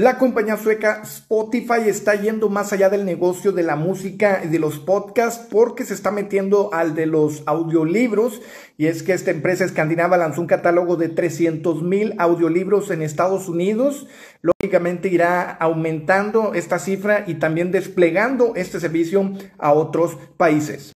La compañía sueca Spotify está yendo más allá del negocio de la música y de los podcasts porque se está metiendo al de los audiolibros y es que esta empresa escandinava lanzó un catálogo de 300 mil audiolibros en Estados Unidos. Lógicamente irá aumentando esta cifra y también desplegando este servicio a otros países.